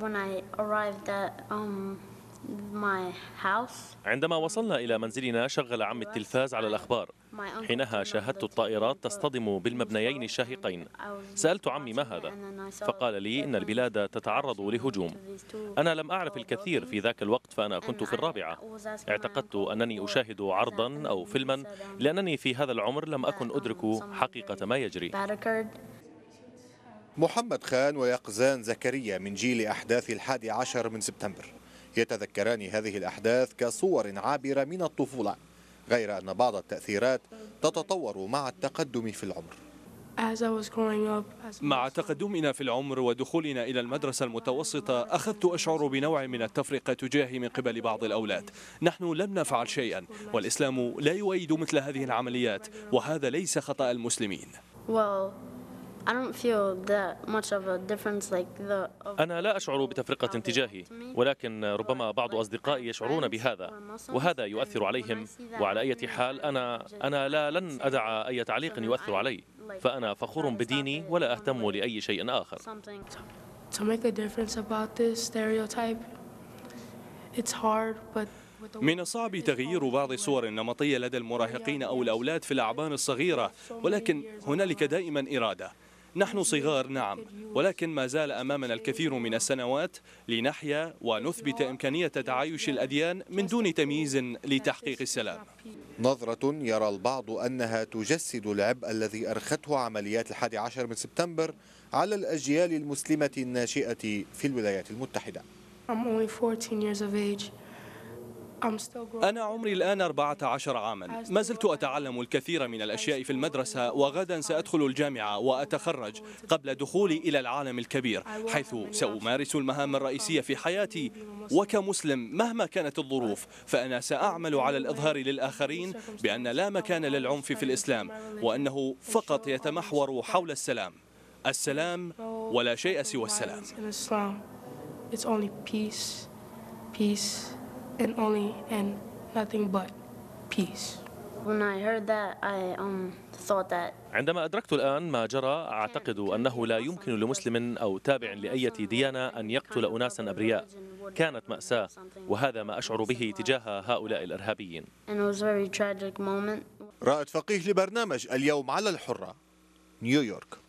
when I arrived at um, my house. عندما وصلنا إلى منزلنا شغل عمي التلفاز على الأخبار حينها شاهدت الطائرات تصطدم بالمبنيين الشاهقين سألت عمي ما هذا فقال لي إن البلاد تتعرض لهجوم أنا لم أعرف الكثير في ذاك الوقت فأنا كنت في الرابعة اعتقدت أنني أشاهد عرضا أو فيلما لأنني في هذا العمر لم أكن um, أدرك حقيقة ما يجري محمد خان ويقزان زكريا من جيل أحداث الحادي عشر من سبتمبر يتذكران هذه الأحداث كصور عابرة من الطفولة غير أن بعض التأثيرات تتطور مع التقدم في العمر مع تقدمنا في العمر ودخولنا إلى المدرسة المتوسطة أخذت أشعر بنوع من التفرقة تجاهي من قبل بعض الأولاد نحن لم نفعل شيئا والإسلام لا يؤيد مثل هذه العمليات وهذا ليس خطأ المسلمين أنا لا أشعر بتفرقة تجاهي ولكن ربما بعض أصدقائي يشعرون بهذا وهذا يؤثر عليهم وعلى أي حال أنا أنا لا لن أدع أي تعليق يؤثر علي فأنا فخور بديني ولا أهتم لأي شيء آخر من الصعب تغيير بعض الصور النمطية لدى المراهقين أو الأولاد في الأعبان الصغيرة ولكن هنالك دائما إرادة نحن صغار نعم ولكن ما زال أمامنا الكثير من السنوات لنحيا ونثبت إمكانية تعايش الأديان من دون تمييز لتحقيق السلام نظرة يرى البعض أنها تجسد العبء الذي أرخته عمليات الحادي عشر من سبتمبر على الأجيال المسلمة الناشئة في الولايات المتحدة I'm only 14 years of age. أنا عمري الآن 14 عاما ما زلت أتعلم الكثير من الأشياء في المدرسة وغدا سأدخل الجامعة وأتخرج قبل دخولي إلى العالم الكبير حيث سأمارس المهام الرئيسية في حياتي وكمسلم مهما كانت الظروف فأنا سأعمل على الإظهار للآخرين بأن لا مكان للعنف في الإسلام وأنه فقط يتمحور حول السلام السلام ولا شيء سوى السلام It's only peace, peace. and only and nothing but peace. When I heard that, I um, thought that عندما أدركت الآن ما جرى أعتقد أنه لا يمكن لمسلم أو تابع لأية ديانة أن يقتل أناسا أبرياء كانت مأساة وهذا ما أشعر به تجاه هؤلاء الإرهابيين رائد فقيه لبرنامج اليوم على الحرة نيويورك